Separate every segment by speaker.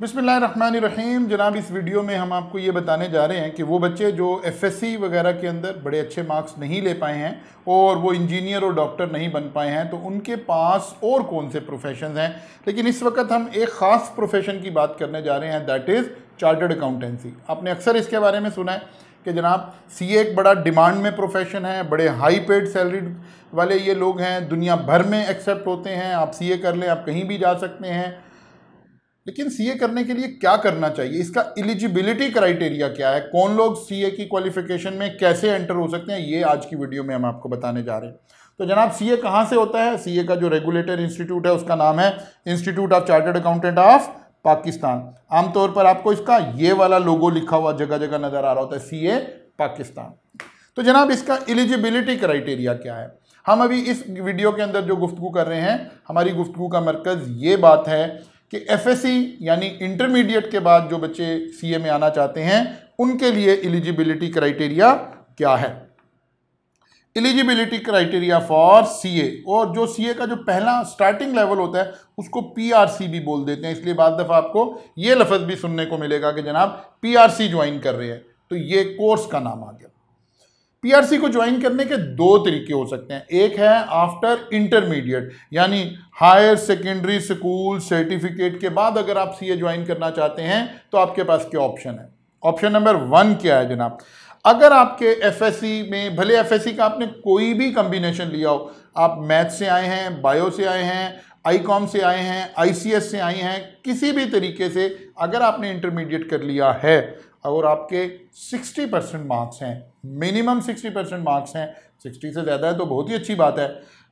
Speaker 1: बिसमीम जनाब इस वीडियो में हम आपको ये बताने जा रहे हैं कि वो बच्चे जो एफएससी वगैरह के अंदर बड़े अच्छे मार्क्स नहीं ले पाए हैं और वो इंजीनियर और डॉक्टर नहीं बन पाए हैं तो उनके पास और कौन से प्रोफेशन हैं लेकिन इस वक्त हम एक ख़ास प्रोफेशन की बात करने जा रहे हैं दैट इज़ चार्टर्ड अकाउंटेंसी आपने अक्सर इसके बारे में सुना है कि जनाब सी एक बड़ा डिमांड में प्रोफेशन है बड़े हाई पेड सैलरी वाले ये लोग हैं दुनिया भर में एक्सेप्ट होते हैं आप सी ए कर लें आप कहीं भी जा सकते हैं लेकिन सीए करने के लिए क्या करना चाहिए इसका एलिजिबिलिटी क्राइटेरिया क्या है कौन लोग सीए की क्वालिफिकेशन में कैसे एंटर हो सकते हैं ये आज की वीडियो में हम आपको बताने जा रहे हैं तो जनाब सीए कहाँ से होता है सीए का जो रेगुलेटर इंस्टीट्यूट है उसका नाम है institute of chartered accountant of Pakistan आमतौर पर आपको इसका ये वाला लोगो लिखा हुआ जगह जगह नज़र आ रहा होता है सी पाकिस्तान तो जनाब इसका एलिजिबिलिटी क्राइटेरिया क्या है हम अभी इस वीडियो के अंदर जो गुफ्तु कर रहे हैं हमारी गुफ्तु का मरकज़ ये बात है कि एफएससी यानी इंटरमीडिएट के बाद जो बच्चे सीए में आना चाहते हैं उनके लिए एलिजिबिलिटी क्राइटेरिया क्या है एलिजिबिलिटी क्राइटेरिया फॉर सीए और जो सीए का जो पहला स्टार्टिंग लेवल होता है उसको पीआरसी भी बोल देते हैं इसलिए बाद दफ़ा आपको ये लफ्ज़ भी सुनने को मिलेगा कि जनाब पीआरसी ज्वाइन कर रहे हैं तो ये कोर्स का नाम आ गया पीआरसी को ज्वाइन करने के दो तरीके हो सकते हैं एक है आफ्टर इंटरमीडिएट यानी हायर सेकेंडरी स्कूल सर्टिफिकेट के बाद अगर आप सीए ज्वाइन करना चाहते हैं तो आपके पास क्या ऑप्शन है ऑप्शन नंबर वन क्या है जनाब अगर आपके एफएससी में भले एफएससी का आपने कोई भी कम्बिनेशन लिया हो आप मैथ से आए हैं बायो से आए हैं आईकॉम से आए हैं आईसीएस से आए हैं किसी भी तरीके से अगर आपने इंटरमीडिएट कर लिया है और आपके 60 परसेंट मार्क्स हैं मिनिमम 60 परसेंट मार्क्स हैं 60 से ज़्यादा है तो बहुत ही अच्छी बात है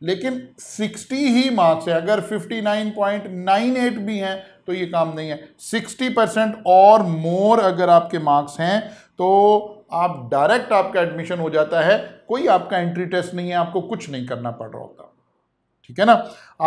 Speaker 1: लेकिन 60 ही मार्क्स है अगर 59.98 भी हैं तो ये काम नहीं है 60 परसेंट और मोर अगर आपके मार्क्स हैं तो आप डायरेक्ट आपका एडमिशन हो जाता है कोई आपका एंट्री टेस्ट नहीं है आपको कुछ नहीं करना पड़ रहा होता ठीक है ना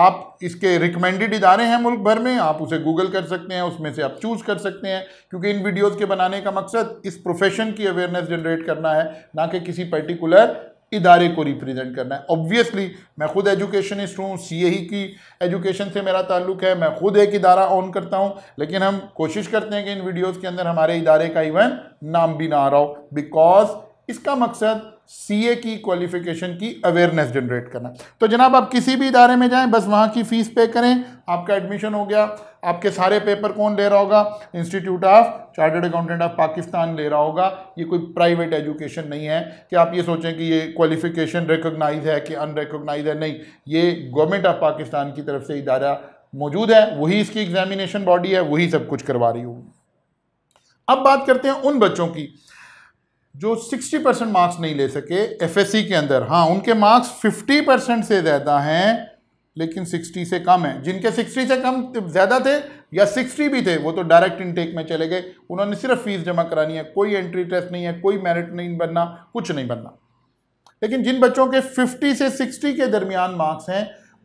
Speaker 1: आप इसके रिकमेंडेड इदारे हैं मुल्क भर में आप उसे गूगल कर सकते हैं उसमें से आप चूज़ कर सकते हैं क्योंकि इन वीडियोस के बनाने का मकसद इस प्रोफेशन की अवेयरनेस जनरेट करना है ना कि किसी पर्टिकुलर इदारे को रिप्रेजेंट करना है ऑब्वियसली मैं खुद एजुकेशनिस्ट हूँ सी ए e की एजुकेशन से मेरा ताल्लुक है मैं खुद एक इदारा ऑन करता हूँ लेकिन हम कोशिश करते हैं कि इन वीडियोज़ के अंदर हमारे इदारे का इवन नाम भी ना आ रहा हो बिकॉज इसका मकसद सीए की क्वालिफिकेशन की अवेयरनेस जनरेट करना तो जनाब आप किसी भी इदारे में जाएं बस वहाँ की फ़ीस पे करें आपका एडमिशन हो गया आपके सारे पेपर कौन ले रहा होगा institute of chartered accountant of Pakistan ले रहा होगा ये कोई प्राइवेट एजुकेशन नहीं है कि आप ये सोचें कि ये क्वालिफिकेशन रिकोगनाइज है कि अनरिकोगनाइज है नहीं ये गवर्नमेंट ऑफ पाकिस्तान की तरफ से इदारा मौजूद है वही इसकी एग्जामिनेशन बॉडी है वही सब कुछ करवा रही होगी अब बात करते हैं उन बच्चों की जो 60 परसेंट मार्क्स नहीं ले सके एफएससी के अंदर हाँ उनके मार्क्स 50 परसेंट से ज़्यादा हैं लेकिन 60 से कम हैं जिनके 60 से कम ज़्यादा थे या 60 भी थे वो तो डायरेक्ट इनटेक में चले गए उन्होंने सिर्फ फीस जमा करानी है कोई एंट्री टेस्ट नहीं है कोई मेरिट नहीं बनना कुछ नहीं बनना लेकिन जिन बच्चों के फिफ्टी से सिक्सटी के दरमियान मार्क्स हैं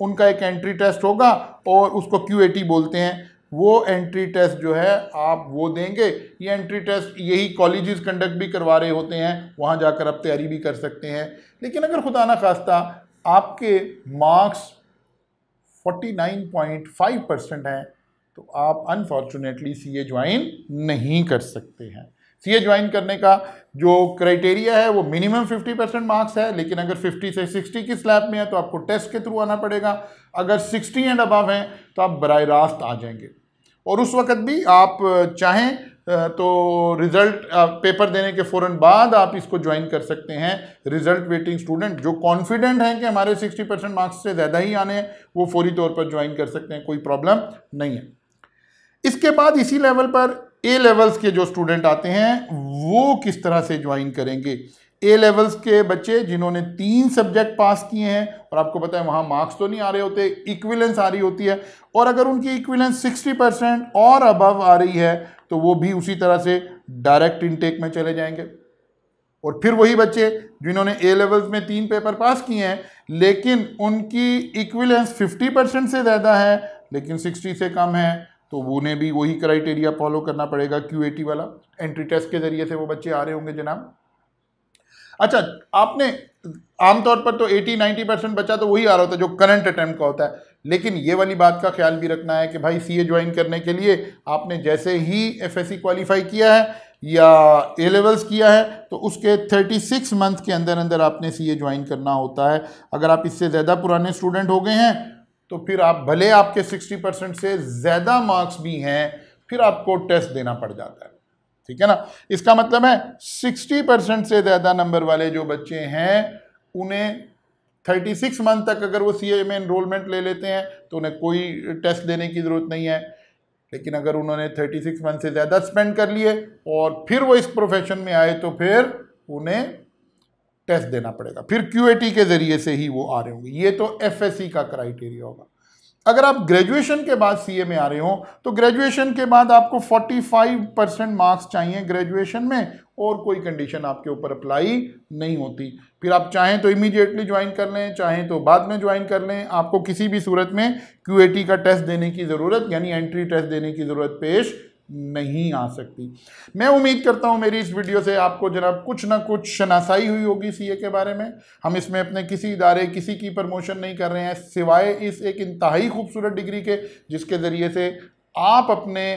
Speaker 1: उनका एक एंट्री टेस्ट होगा और उसको क्यू बोलते हैं वो एंट्री टेस्ट जो है आप वो देंगे ये एंट्री टेस्ट यही कॉलेजेस कंडक्ट भी करवा रहे होते हैं वहाँ जाकर आप तैयारी भी कर सकते हैं लेकिन अगर खुदा ना खास्ता आपके मार्क्स 49.5 परसेंट हैं तो आप अनफॉर्चुनेटली सी ए ज्वाइन नहीं कर सकते हैं सी ए ज्वाइन करने का जो क्राइटेरिया है वो मिनिमम 50 परसेंट मार्क्स है लेकिन अगर 50 से 60 की स्लैब में है तो आपको टेस्ट के थ्रू आना पड़ेगा अगर 60 एंड अबव हैं तो आप बर रास्त आ जाएंगे और उस वक्त भी आप चाहें तो रिज़ल्ट पेपर देने के फ़ौर बाद आप इसको ज्वाइन कर सकते हैं रिज़ल्ट वेटिंग स्टूडेंट जो कॉन्फिडेंट हैं कि हमारे 60 परसेंट मार्क्स से ज़्यादा ही आने हैं वो फौरी तौर पर ज्वाइन कर सकते हैं कोई प्रॉब्लम नहीं है इसके बाद इसी लेवल पर ए लेवल्स के जो स्टूडेंट आते हैं वो किस तरह से ज्वाइन करेंगे ए लेवल्स के बच्चे जिन्होंने तीन सब्जेक्ट पास किए हैं और आपको पता है वहां मार्क्स तो नहीं आ रहे होते इक्विलेंस आ रही होती है और अगर उनकी इक्विलेंस 60 परसेंट और अबव आ रही है तो वो भी उसी तरह से डायरेक्ट इनटेक में चले जाएंगे और फिर वही बच्चे जिन्होंने ए लेवल्स में तीन पेपर पास किए हैं लेकिन उनकी इक्विलेंस फिफ्टी परसेंट से ज़्यादा है लेकिन सिक्सटी से कम है तो उन्हें भी वही क्राइटेरिया फॉलो करना पड़ेगा क्यू वाला एंट्री टेस्ट के ज़रिए से वो बच्चे आ रहे होंगे जनाब अच्छा आपने आमतौर पर तो 80-90 परसेंट बच्चा तो वही आ रहा होता है जो करंट अटैम्प्ट का होता है लेकिन ये वाली बात का ख्याल भी रखना है कि भाई सीए ज्वाइन करने के लिए आपने जैसे ही एफएससी क्वालिफाई किया है या ए लेवल्स किया है तो उसके 36 मंथ के अंदर अंदर आपने सीए ज्वाइन करना होता है अगर आप इससे ज़्यादा पुराने स्टूडेंट हो गए हैं तो फिर आप भले आपके 60 परसेंट से ज़्यादा मार्क्स भी हैं फिर आपको टेस्ट देना पड़ जाता है ठीक है ना इसका मतलब है 60 परसेंट से ज़्यादा नंबर वाले जो बच्चे हैं उन्हें 36 मंथ तक अगर वो सी में इनरोलमेंट ले लेते हैं तो उन्हें कोई टेस्ट देने की ज़रूरत नहीं है लेकिन अगर उन्होंने 36 मंथ से ज़्यादा स्पेंड कर लिए और फिर वो इस प्रोफेशन में आए तो फिर उन्हें टेस्ट देना पड़ेगा फिर क्यू के ज़रिए से ही वो आ रहे होंगे ये तो एफ का क्राइटेरिया होगा अगर आप ग्रेजुएशन के बाद सीए में आ रहे हो तो ग्रेजुएशन के बाद आपको 45 परसेंट मार्क्स चाहिए ग्रेजुएशन में और कोई कंडीशन आपके ऊपर अप्लाई नहीं होती फिर आप चाहें तो इमीडिएटली ज्वाइन कर लें चाहें तो बाद में ज्वाइन कर लें आपको किसी भी सूरत में क्यूएटी का टेस्ट देने की ज़रूरत यानी एंट्री टेस्ट देने की ज़रूरत पेश नहीं आ सकती मैं उम्मीद करता हूँ मेरी इस वीडियो से आपको जनाब कुछ ना कुछ शनासाई हुई होगी सीए के बारे में हम इसमें अपने किसी इदारे किसी की प्रमोशन नहीं कर रहे हैं सिवाय इस एक इंतहाई खूबसूरत डिग्री के जिसके ज़रिए से आप अपने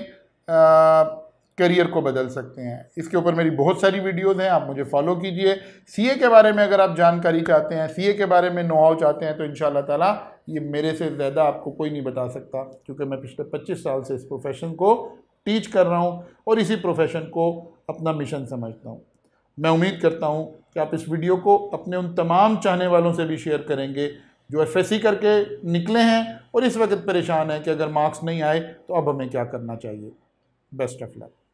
Speaker 1: आ, करियर को बदल सकते हैं इसके ऊपर मेरी बहुत सारी वीडियोज़ हैं आप मुझे फॉलो कीजिए सीए के बारे में अगर आप जानकारी चाहते हैं सीए के बारे में नुआव चाहते हैं तो इन ताला ये मेरे से ज़्यादा आपको कोई नहीं बता सकता क्योंकि मैं पिछले 25 साल से इस प्रोफेशन को टीच कर रहा हूँ और इसी प्रोफेशन को अपना मिशन समझता हूँ मैं उम्मीद करता हूँ कि आप इस वीडियो को अपने उन तमाम चाहने वालों से भी शेयर करेंगे जो एफ करके निकले हैं और इस वक्त परेशान हैं कि अगर मार्क्स नहीं आए तो अब हमें क्या करना चाहिए बेस्ट ऑफ लक